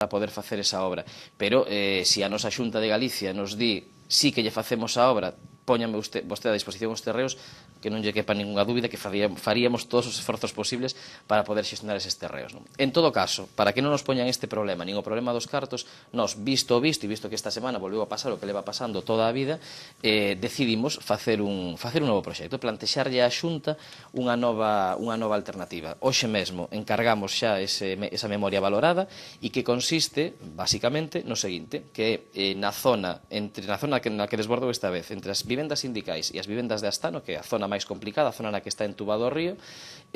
para poder facer esa obra. Pero eh, se si a nosa Xunta de Galicia nos di sí que lle facemos a obra póñame usted, vostede a disposición os terreos que non lle quepa ninguna dúbida que faríamos todos os esforzos posibles para poder xestionar eses terreos. Non? En todo caso, para que non nos poñan este problema, nin o problema dos cartos, nos, visto o visto, e visto que esta semana volveu a pasar o que leva pasando toda a vida, eh, decidimos facer un, facer un novo proxecto, plantexarlle á Xunta unha nova, unha nova alternativa. Hoxe mesmo encargamos xa ese, esa memoria valorada e que consiste, basicamente, no seguinte, que eh, na zona, entre, na zona que, na que desbordou esta vez, entre as vivendas vivendas sindicais e as vivendas de Astano, que é a zona máis complicada, a zona na que está entubado o río,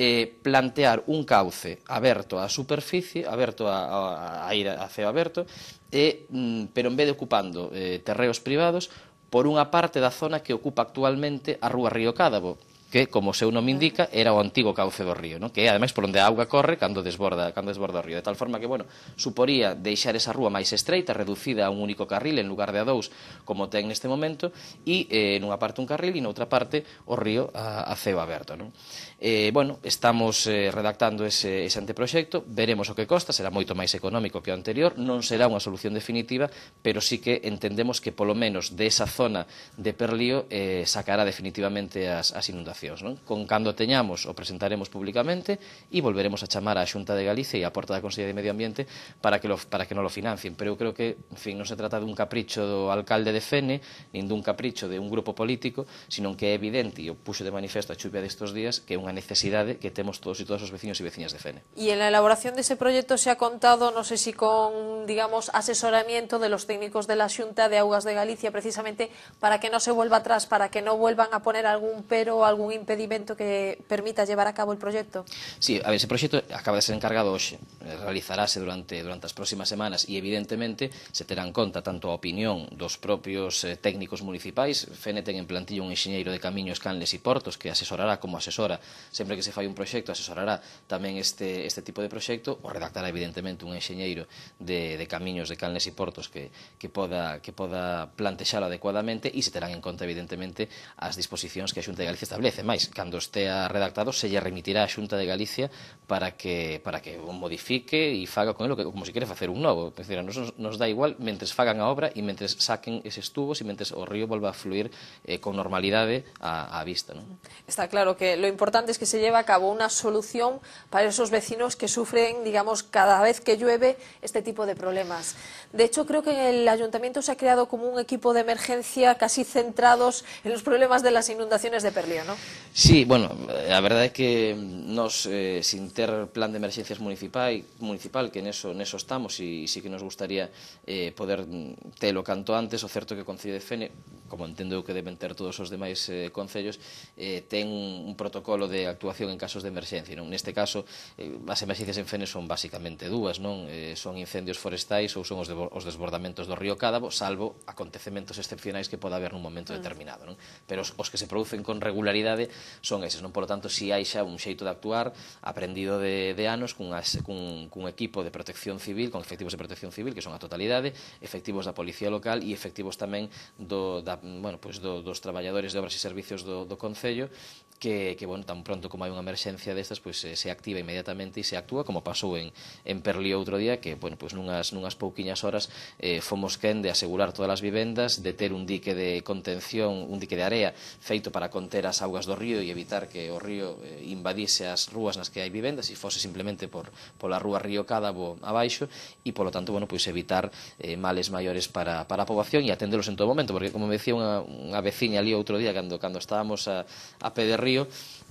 eh, plantear un cauce aberto á superficie, aberto a, a, a ir a ceo aberto, e, mm, pero en vez de ocupando eh, terreos privados, por unha parte da zona que ocupa actualmente a Rúa Río Cádabo, que, como o seu nome indica, era o antigo cauce do río, non? que é, ademais, por onde a auga corre cando desborda, cando desborda o río. De tal forma que, bueno, suporía deixar esa rúa máis estreita, reducida a un único carril en lugar de a dous, como ten neste momento, e eh, nunha parte un carril e noutra parte o río a, a ceo aberto. Non? Eh, bueno, estamos eh, redactando ese, ese anteproxecto, veremos o que costa, será moito máis económico que o anterior, non será unha solución definitiva, pero sí que entendemos que polo menos de esa zona de Perlío eh, sacará definitivamente as, as inundacións. Con cando teñamos o presentaremos públicamente y e volveremos a chamar á Xunta de Galicia y e a Porta da de Medio Ambiente para que, lo, para que non lo financien. Pero creo que, en fin, no se trata de un capricho do alcalde de Fene, de un capricho de un grupo político, sino que é evidente, e o de manifiesto a chuvia estos días, que é unha necesidade que temos todos y e todas los vecinos y vecinas de Fene. Y en la elaboración de ese proyecto se ha contado, no sé si con, digamos, asesoramiento de los técnicos de la Xunta de Augas de Galicia, precisamente para que no se vuelva atrás, para que no vuelvan a poner algún pero, algún algún impedimento que permita llevar a cabo el proxecto? Sí, a ver, ese proxecto acaba de ser encargado hoxe, eh, realizarase durante, durante as próximas semanas e evidentemente se terán conta tanto a opinión dos propios eh, técnicos municipais, FENETEN ten en plantilla un enxeñeiro de camiños, canles e portos que asesorará como asesora, sempre que se fai un proxecto asesorará tamén este, este tipo de proxecto, o redactará evidentemente un enxeñeiro de, de camiños, de canles e portos que, que poda, que poda plantexalo adecuadamente e se terán en conta evidentemente as disposicións que a Xunta de Galicia establece. 10 e máis, cando estea redactado, se lle remitirá a Xunta de Galicia para que para que o modifique e faga con ele o que, como se quere facer un novo. É dicir, nos, nos dá igual mentres fagan a obra e mentres saquen eses tubos e mentres o río volva a fluir eh, con normalidade a, a vista. ¿no? Está claro que lo importante es que se lleve a cabo unha solución para esos vecinos que sufren, digamos, cada vez que llueve este tipo de problemas. De hecho, creo que en el ayuntamiento se ha creado como un equipo de emergencia casi centrados en los problemas de las inundaciones de Perlío, ¿no? Sí, bueno, a verdade é que nos, eh, sin ter plan de emerxencias municipal, municipal que neso, neso estamos e, e sí que nos gustaría eh, poder mm, telo canto antes, o certo que o Concello de Fene como entendo que deben ter todos os demais eh, concellos, eh, ten un, protocolo de actuación en casos de emerxencia. Non? Neste caso, eh, as emerxencias en Fene son basicamente dúas, non? Eh, son incendios forestais ou son os, de, os desbordamentos do río Cádabo, salvo acontecementos excepcionais que poda haber nun momento mm. determinado. Non? Pero os, os que se producen con regularidade son eses. Non? Por lo tanto, si hai xa un xeito de actuar aprendido de, de anos cun, cun, cun equipo de protección civil, con efectivos de protección civil, que son a totalidade, efectivos da Policía Local e efectivos tamén do, da da, bueno, pois do, dos traballadores de obras e servicios do, do Concello que, que bueno, tan pronto como hai unha emerxencia destas, pois se, eh, se activa inmediatamente e se actúa, como pasou en, en Perlí outro día, que bueno, pois nunhas, nunhas pouquiñas horas eh, fomos quen de asegurar todas as vivendas, de ter un dique de contención, un dique de area feito para conter as augas do río e evitar que o río eh, invadise as rúas nas que hai vivendas e fose simplemente por, pola rúa Río Cádabo abaixo e, polo tanto, bueno, pois evitar eh, males maiores para, para a poboación e atendelos en todo momento, porque, como me dicía unha, unha veciña ali outro día cando, cando estábamos a, a pé de río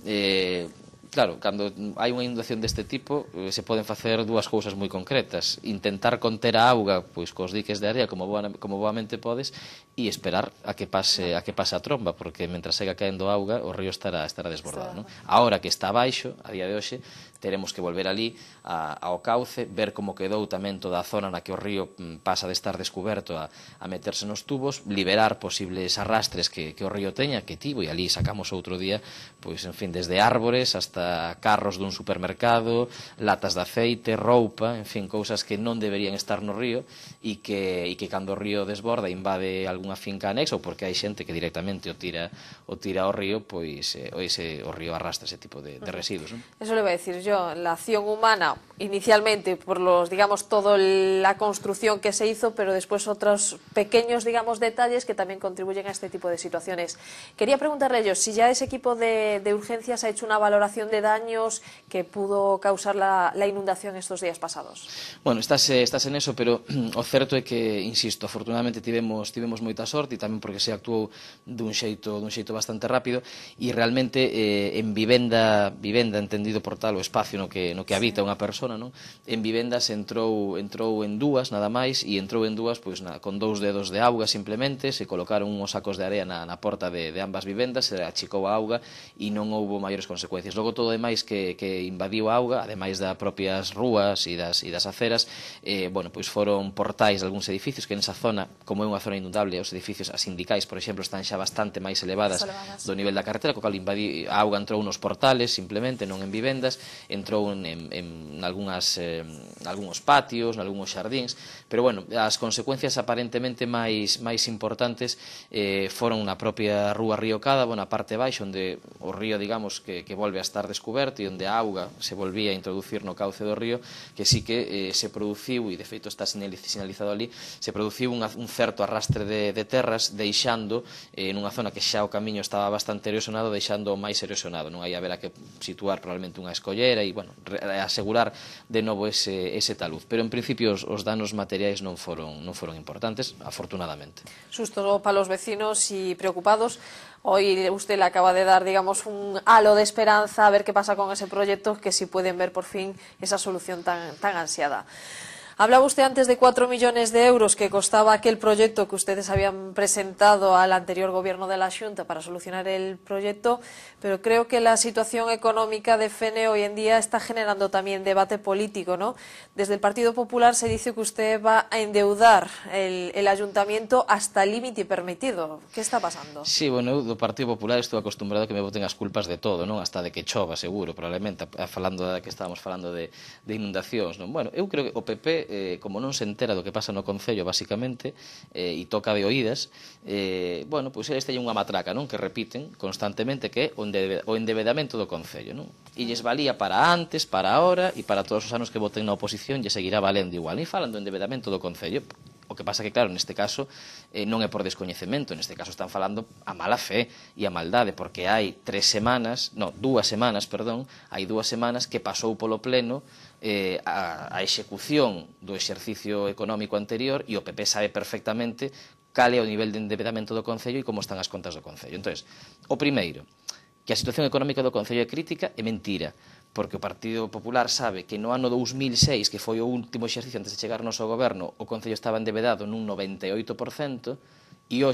eh, Claro, cando hai unha inundación deste tipo, eh, se poden facer dúas cousas moi concretas. Intentar conter a auga pois cos diques de área como boa, como boamente podes e esperar a que pase a que pase a tromba, porque mentras sega caendo auga, o río estará estará desbordado, non? Agora que está baixo, a día de hoxe, teremos que volver ali a, ao cauce, ver como quedou tamén toda a zona na que o río mm, pasa de estar descoberto a, a meterse nos tubos, liberar posibles arrastres que, que o río teña, que tivo, e ali sacamos outro día, pois, en fin, desde árbores hasta ata eh, carros dun supermercado, latas de aceite, roupa, en fin, cousas que non deberían estar no río e que, e que cando o río desborda invade algunha finca anexa ou porque hai xente que directamente o tira o tira ao río, pois eh, ese, o río arrastra ese tipo de, de residuos. Non? Eso le vai decir yo, la acción humana inicialmente por los, digamos, toda la construcción que se hizo, pero despois outros pequeños, digamos, detalles que tamén contribuyen a este tipo de situaciones. Quería preguntarle yo si ya ese equipo de, de urgencias ha hecho una valoración de de daños que pudo causar la, la inundación estos días pasados? Bueno, estás, eh, estás en eso, pero o certo é que, insisto, afortunadamente tivemos, tivemos moita sorte e tamén porque se actuou dun xeito, dun xeito bastante rápido e realmente eh, en vivenda, vivenda entendido por tal o espacio no que, no que habita sí. unha persona, non? en vivendas entrou, entrou en dúas nada máis e entrou en dúas pois, na, con dous dedos de auga simplemente, se colocaron uns sacos de area na, na porta de, de ambas vivendas, se achicou a auga e non houbo maiores consecuencias. Logo todo o demais que, que invadiu a auga, ademais das propias rúas e das, e das aceras, eh, bueno, pois foron portais de algúns edificios que nesa zona, como é unha zona inundable, os edificios as sindicais, por exemplo, están xa bastante máis elevadas, elevadas. do nivel da carretera, co cal invadiu, a auga entrou nos portales, simplemente, non en vivendas, entrou en, en, en algunhas, eh, algúns patios, nalgúns xardíns, pero bueno, as consecuencias aparentemente máis, máis importantes eh, foron na propia rúa Río Cada, bueno, a parte baixo, onde o río, digamos, que, que volve a estar estar descoberto e onde a auga se volvía a introducir no cauce do río, que sí que eh, se produciu, e de feito está sinalizado ali, se produciu un, un certo arrastre de, de terras deixando eh, nunha zona que xa o camiño estaba bastante erosionado, deixando o máis erosionado. Non hai a ver a que situar probablemente unha escollera e, bueno, eh, asegurar de novo ese, ese talud. Pero, en principio, os, os danos materiais non foron, non foron importantes, afortunadamente. Susto para os vecinos e preocupados Hoy usted le acaba de dar, digamos, un halo de esperanza a ver qué pasa con ese proyecto, que si pueden ver por fin esa solución tan, tan ansiada. Hablaba usted antes de 4 millones de euros que costaba aquel proyecto que ustedes habían presentado al anterior gobierno de la Junta para solucionar el proyecto, pero creo que la situación económica de FENE hoy en día está generando también debate político, ¿no? Desde el Partido Popular se dice que usted va a endeudar el, ayuntamiento hasta el límite permitido. ¿Qué está pasando? Sí, bueno, el Partido Popular estoy acostumbrado a que me voten las culpas de todo, ¿no? Hasta de que chova, seguro, probablemente, hablando de que estábamos hablando de, inundaciones, Bueno, yo creo que OPP eh, como non se entera do que pasa no Concello, basicamente, eh, e toca de oídas, eh, bueno, pois pues, este unha matraca, non? Que repiten constantemente que é o endevedamento do Concello, non? E lles valía para antes, para ahora e para todos os anos que voten na oposición lle seguirá valendo igual. E falando do endevedamento do Concello, O que pasa que, claro, neste caso eh, non é por descoñecemento, neste caso están falando a mala fe e a maldade, porque hai tres semanas, no, dúas semanas, perdón, hai dúas semanas que pasou polo Pleno eh, a, a execución do exercicio económico anterior e o PP sabe perfectamente cal é o nivel de endeudamento do Concello e como están as contas do Concello. Entón, o primeiro, que a situación económica do Concello é crítica é mentira, porque o Partido Popular sabe que no ano 2006, que foi o último exercicio antes de chegarnos ao goberno, o Concello estaba endevedado nun 98%, e hoxe